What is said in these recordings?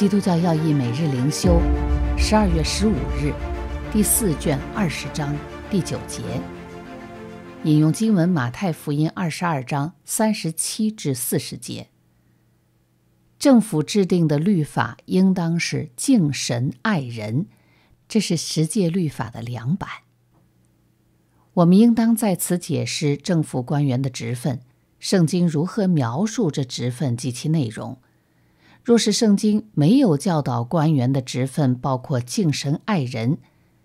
《基督教要义》每日灵修，十二月十五日，第四卷二十章第九节，引用经文《马太福音》二十二章三十七至四十节。政府制定的律法应当是敬神爱人，这是十诫律法的两版。我们应当在此解释政府官员的职分，圣经如何描述这职分及其内容。若是圣经没有教导官员的职分包括敬神爱人、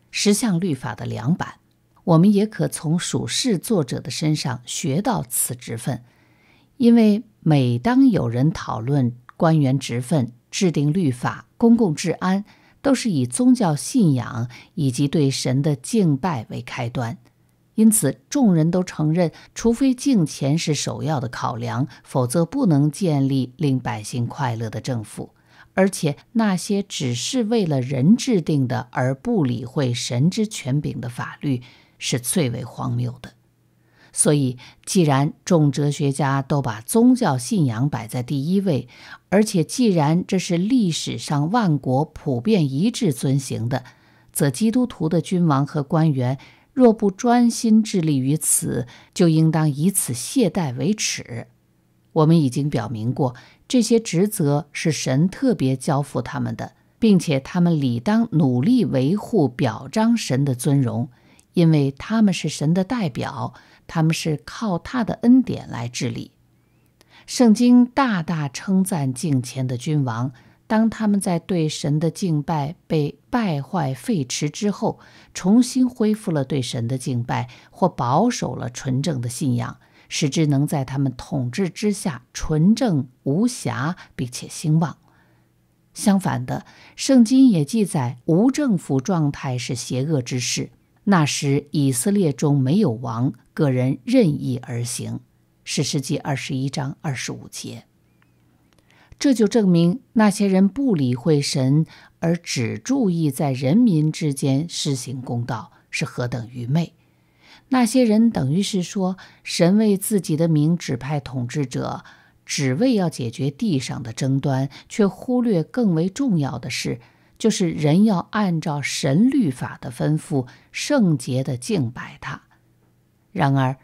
十项律法的两版，我们也可从属事作者的身上学到此职分，因为每当有人讨论官员职分、制定律法、公共治安，都是以宗教信仰以及对神的敬拜为开端。因此，众人都承认，除非敬钱是首要的考量，否则不能建立令百姓快乐的政府。而且，那些只是为了人制定的而不理会神之权柄的法律，是最为荒谬的。所以，既然众哲学家都把宗教信仰摆在第一位，而且既然这是历史上万国普遍一致遵行的，则基督徒的君王和官员。若不专心致力于此，就应当以此懈怠为耻。我们已经表明过，这些职责是神特别交付他们的，并且他们理当努力维护、表彰神的尊荣，因为他们是神的代表，他们是靠他的恩典来治理。圣经大大称赞敬虔的君王。当他们在对神的敬拜被败坏废弛之后，重新恢复了对神的敬拜，或保守了纯正的信仰，使之能在他们统治之下纯正无瑕并且兴旺。相反的，圣经也记载无政府状态是邪恶之事。那时以色列中没有王，个人任意而行，《史诗纪》二十一章二十五节。这就证明那些人不理会神，而只注意在人民之间施行公道是何等愚昧。那些人等于是说，神为自己的名指派统治者，只为要解决地上的争端，却忽略更为重要的事，就是人要按照神律法的吩咐，圣洁的敬拜他。然而。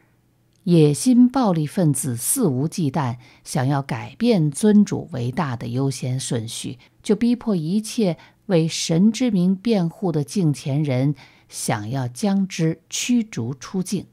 野心暴力分子肆无忌惮，想要改变尊主为大的优先顺序，就逼迫一切为神之名辩护的敬虔人，想要将之驱逐出境。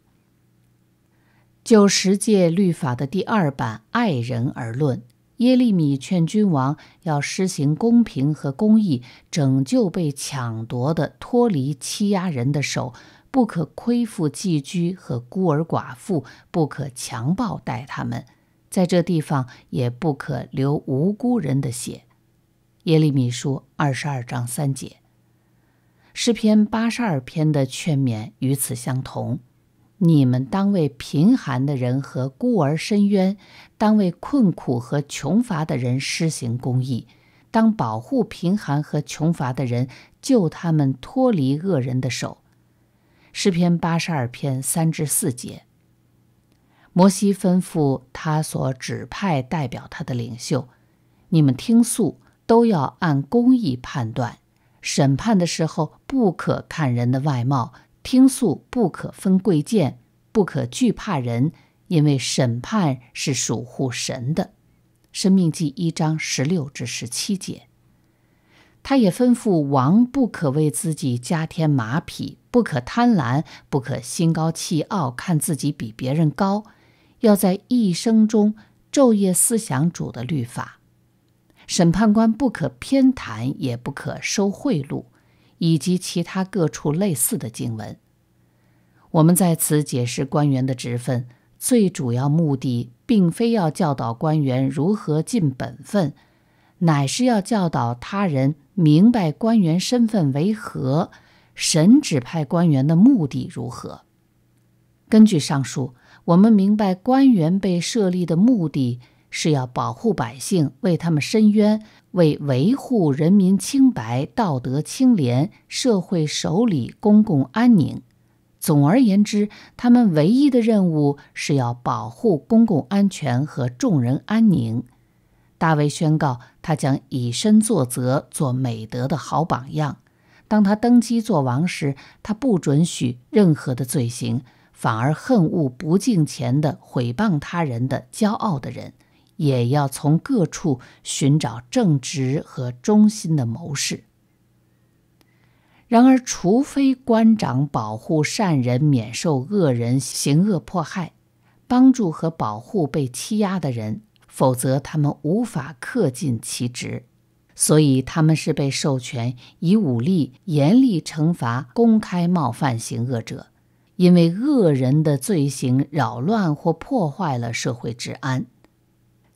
就十诫律法的第二版“爱人”而论，耶利米劝君王要施行公平和公义，拯救被抢夺的、脱离欺压人的手。不可亏负寄居和孤儿寡妇，不可强暴待他们，在这地方也不可流无辜人的血。耶利米书二十二章三节。诗篇八十二篇的劝勉与此相同：你们当为贫寒的人和孤儿伸冤，当为困苦和穷乏的人施行公义，当保护贫寒和穷乏的人，救他们脱离恶人的手。诗篇八十二篇三至四节。摩西吩咐他所指派代表他的领袖：“你们听诉，都要按公义判断，审判的时候不可看人的外貌，听诉不可分贵贱，不可惧怕人，因为审判是属乎神的。”生命记一章十六至十七节。他也吩咐王不可为自己加添马匹，不可贪婪，不可心高气傲，看自己比别人高，要在一生中昼夜思想主的律法。审判官不可偏袒，也不可收贿赂，以及其他各处类似的经文。我们在此解释官员的职分，最主要目的并非要教导官员如何尽本分。乃是要教导他人明白官员身份为何，神指派官员的目的如何。根据上述，我们明白官员被设立的目的是要保护百姓，为他们伸冤，为维护人民清白、道德清廉、社会守礼、公共安宁。总而言之，他们唯一的任务是要保护公共安全和众人安宁。大卫宣告，他将以身作则，做美德的好榜样。当他登基做王时，他不准许任何的罪行，反而恨恶不敬虔的、毁谤他人的、骄傲的人，也要从各处寻找正直和忠心的谋士。然而，除非官长保护善人免受恶人行恶迫害，帮助和保护被欺压的人。否则，他们无法恪尽其职，所以他们是被授权以武力严厉惩罚公开冒犯行恶者，因为恶人的罪行扰乱或破坏了社会治安。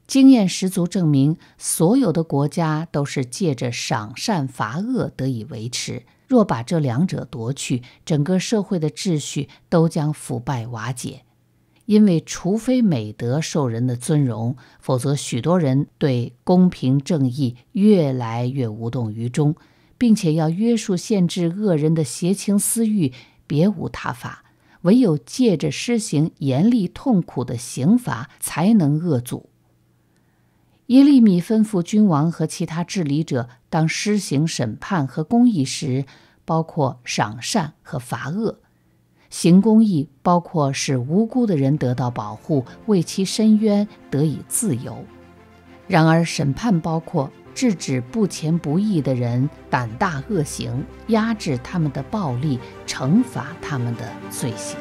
经验十足证明，所有的国家都是借着赏善罚恶得以维持。若把这两者夺去，整个社会的秩序都将腐败瓦解。因为，除非美德受人的尊荣，否则许多人对公平正义越来越无动于衷，并且要约束限制恶人的邪情私欲，别无他法，唯有借着施行严厉痛苦的刑罚，才能遏阻。耶利米吩咐君王和其他治理者，当施行审判和公义时，包括赏善和罚恶。行公益包括使无辜的人得到保护，为其伸冤，得以自由；然而，审判包括制止不前不义的人胆大恶行，压制他们的暴力，惩罚他们的罪行。